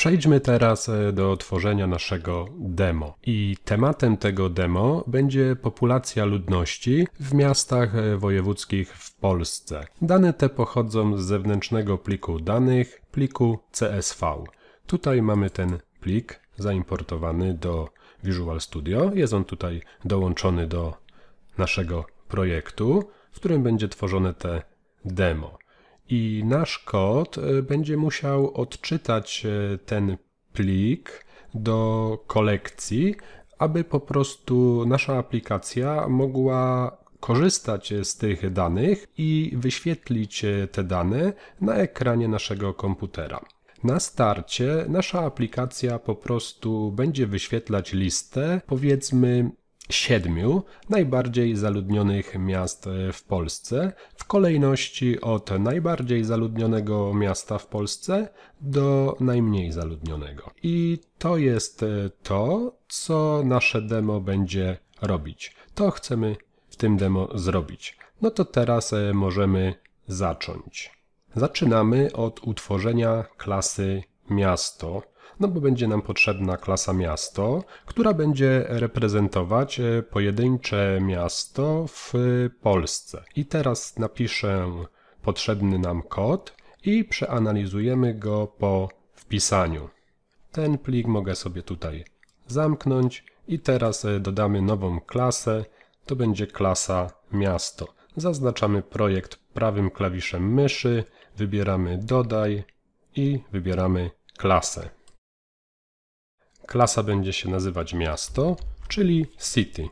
Przejdźmy teraz e, do tworzenia naszego demo. I tematem tego demo będzie populacja ludności w miastach e, wojewódzkich w Polsce. Dane te pochodzą z zewnętrznego pliku danych, pliku CSV. Tutaj mamy ten plik zaimportowany do Visual Studio. Jest on tutaj dołączony do naszego projektu, w którym będzie tworzone te demo i nasz kod e, będzie musiał odczytać e, ten plik do kolekcji, aby po prostu nasza aplikacja mogła korzystać e, z tych danych i wyświetlić te dane na ekranie naszego komputera. Na starcie nasza aplikacja po prostu będzie wyświetlać listę powiedzmy siedmiu najbardziej zaludnionych miast e, w Polsce w kolejności od najbardziej zaludnionego miasta w Polsce do najmniej zaludnionego. I to jest e, to, co nasze demo będzie robić. To chcemy w tym demo zrobić. No to teraz e, możemy zacząć. Zaczynamy od utworzenia klasy miasto no bo będzie nam potrzebna klasa miasto, która będzie reprezentować e, pojedyncze miasto w e, Polsce. I teraz napiszę potrzebny nam kod i przeanalizujemy go po wpisaniu. Ten plik mogę sobie tutaj zamknąć i teraz e, dodamy nową klasę, to będzie klasa miasto. Zaznaczamy projekt prawym klawiszem myszy, wybieramy dodaj i wybieramy klasę klasa będzie się nazywać miasto, czyli city.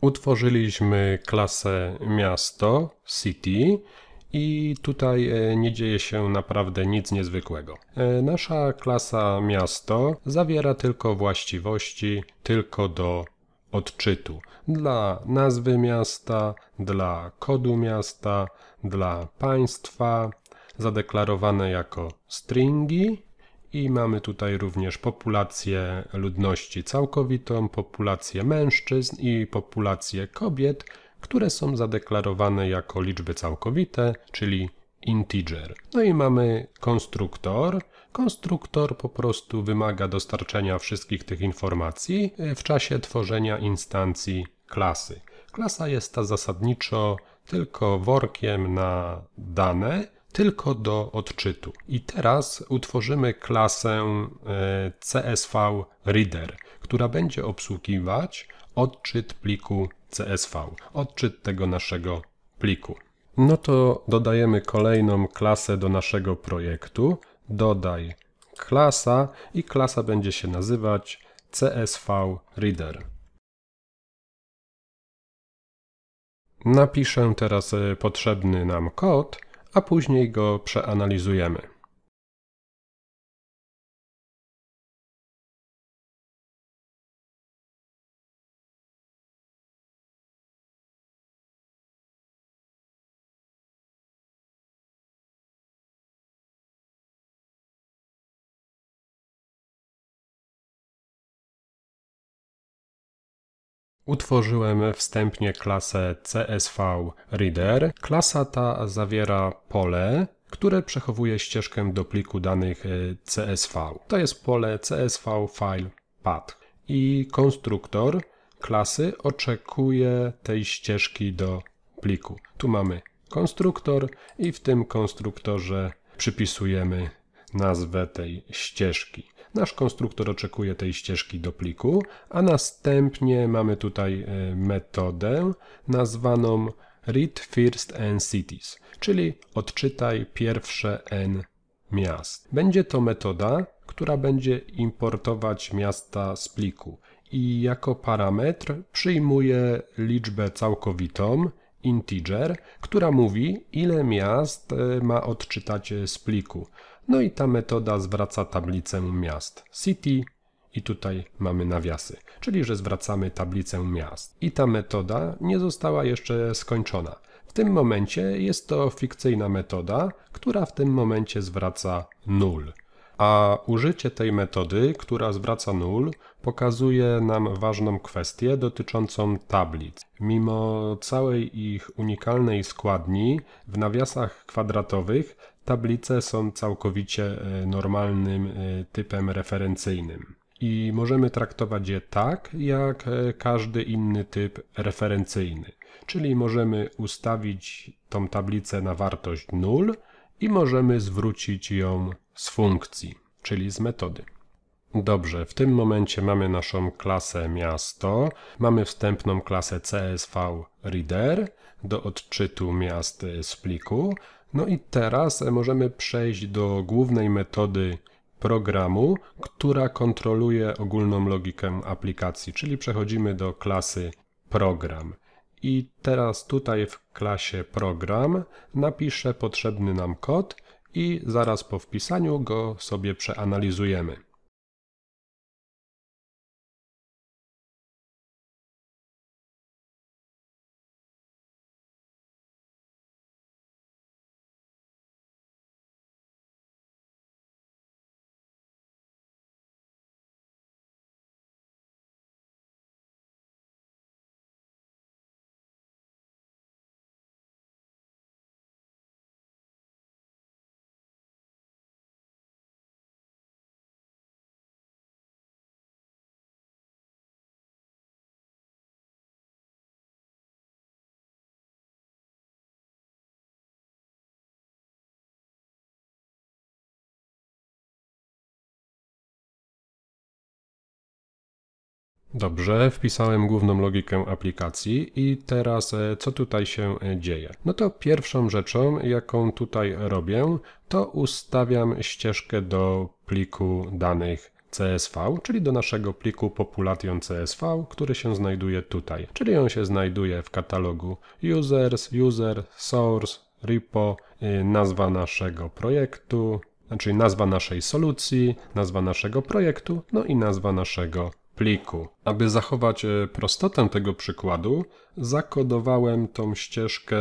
Utworzyliśmy klasę miasto, city i tutaj e, nie dzieje się naprawdę nic niezwykłego. E, nasza klasa miasto zawiera tylko właściwości tylko do odczytu dla nazwy miasta, dla kodu miasta, dla państwa, zadeklarowane jako stringi i mamy tutaj również populację ludności całkowitą, populację mężczyzn i populację kobiet, które są zadeklarowane jako liczby całkowite, czyli integer. No i mamy konstruktor. Konstruktor po prostu wymaga dostarczenia wszystkich tych informacji e, w czasie tworzenia instancji klasy. Klasa jest ta zasadniczo tylko workiem na dane, tylko do odczytu. I teraz utworzymy klasę e, CSV Reader, która będzie obsługiwać odczyt pliku CSV, odczyt tego naszego pliku. No to dodajemy kolejną klasę do naszego projektu. Dodaj klasa i klasa będzie się nazywać CSV Reader. Napiszę teraz e, potrzebny nam kod a później go przeanalizujemy. Utworzyłem wstępnie klasę CSV Reader. Klasa ta zawiera pole, które przechowuje ścieżkę do pliku danych e, CSV. To jest pole CSV File Path i konstruktor klasy oczekuje tej ścieżki do pliku. Tu mamy konstruktor i w tym konstruktorze przypisujemy nazwę tej ścieżki. Nasz konstruktor oczekuje tej ścieżki do pliku, a następnie mamy tutaj e, metodę nazwaną read first n cities, czyli odczytaj pierwsze n miast. Będzie to metoda, która będzie importować miasta z pliku i jako parametr przyjmuje liczbę całkowitą integer, która mówi ile miast e, ma odczytać e, z pliku. No i ta metoda zwraca tablicę miast city i tutaj mamy nawiasy, czyli że zwracamy tablicę miast. I ta metoda nie została jeszcze skończona. W tym momencie jest to fikcyjna metoda, która w tym momencie zwraca nul. A użycie tej metody, która zwraca nul, pokazuje nam ważną kwestię dotyczącą tablic. Mimo całej ich unikalnej składni, w nawiasach kwadratowych Tablice są całkowicie e, normalnym e, typem referencyjnym i możemy traktować je tak, jak e, każdy inny typ referencyjny. Czyli możemy ustawić tą tablicę na wartość 0 i możemy zwrócić ją z funkcji, czyli z metody. Dobrze, w tym momencie mamy naszą klasę miasto, mamy wstępną klasę CSV Reader do odczytu miast z pliku, no i teraz możemy przejść do głównej metody programu, która kontroluje ogólną logikę aplikacji, czyli przechodzimy do klasy program. I teraz tutaj w klasie program napiszę potrzebny nam kod i zaraz po wpisaniu go sobie przeanalizujemy. Dobrze, wpisałem główną logikę aplikacji i teraz e, co tutaj się e, dzieje? No to pierwszą rzeczą, jaką tutaj robię, to ustawiam ścieżkę do pliku danych CSV, czyli do naszego pliku population CSV, który się znajduje tutaj. Czyli on się znajduje w katalogu users, user, source, repo, y, nazwa naszego projektu, znaczy nazwa naszej solucji, nazwa naszego projektu, no i nazwa naszego pliku. Aby zachować e, prostotę tego przykładu, zakodowałem tą ścieżkę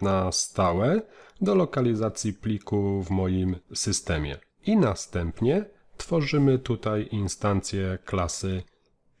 na stałe do lokalizacji pliku w moim systemie. I następnie tworzymy tutaj instancję klasy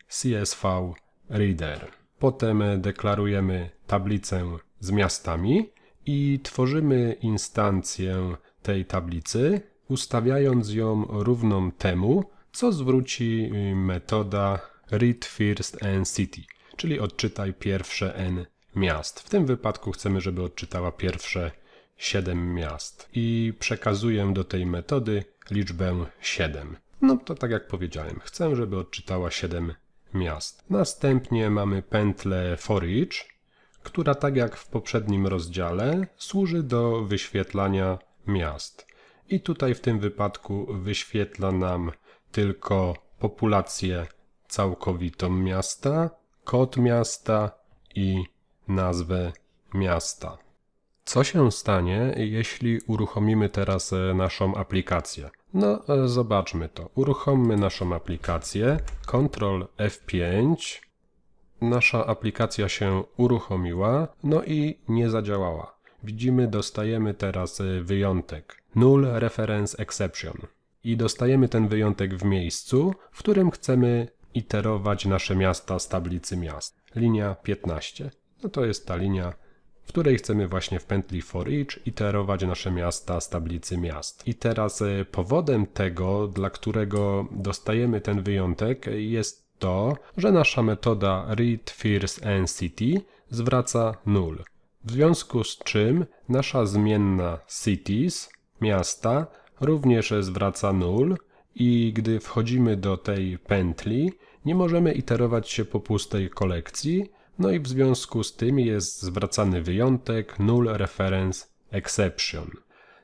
CSV Reader. Potem e, deklarujemy tablicę z miastami i tworzymy instancję tej tablicy, ustawiając ją równą temu, co zwróci y, metoda Read First N City, czyli odczytaj pierwsze N miast. W tym wypadku chcemy, żeby odczytała pierwsze 7 miast i przekazuję do tej metody liczbę 7. No to tak jak powiedziałem, chcę, żeby odczytała 7 miast. Następnie mamy pętlę for each, która tak jak w poprzednim rozdziale służy do wyświetlania miast. I tutaj w tym wypadku wyświetla nam tylko populację całkowitą miasta, kod miasta i nazwę miasta. Co się stanie, jeśli uruchomimy teraz e, naszą aplikację? No, e, zobaczmy to. Uruchommy naszą aplikację. Ctrl F5. Nasza aplikacja się uruchomiła, no i nie zadziałała. Widzimy, dostajemy teraz e, wyjątek. Null Reference Exception i dostajemy ten wyjątek w miejscu, w którym chcemy iterować nasze miasta z tablicy miast. Linia 15. No to jest ta linia, w której chcemy właśnie w pętli for each iterować nasze miasta z tablicy miast. I teraz e, powodem tego, dla którego dostajemy ten wyjątek jest to, że nasza metoda read first city zwraca null. W związku z czym nasza zmienna cities, miasta, również zwraca null i gdy wchodzimy do tej pętli, nie możemy iterować się po pustej kolekcji, no i w związku z tym jest zwracany wyjątek null reference exception.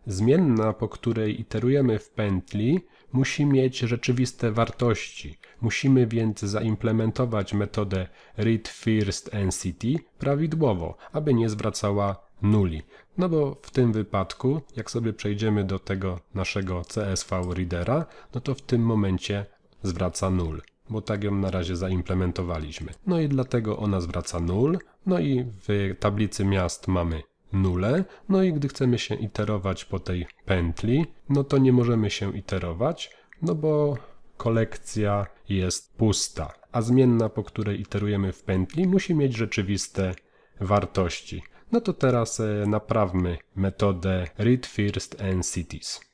Zmienna, po której iterujemy w pętli, musi mieć rzeczywiste wartości. Musimy więc zaimplementować metodę read first NCT prawidłowo, aby nie zwracała nuli. No bo w tym wypadku, jak sobie przejdziemy do tego naszego CSV readera, no to w tym momencie zwraca null, bo tak ją na razie zaimplementowaliśmy. No i dlatego ona zwraca null, no i w tablicy miast mamy nulę, no i gdy chcemy się iterować po tej pętli, no to nie możemy się iterować, no bo kolekcja jest pusta, a zmienna, po której iterujemy w pętli, musi mieć rzeczywiste wartości. No to teraz e, naprawmy metodę read first and cities.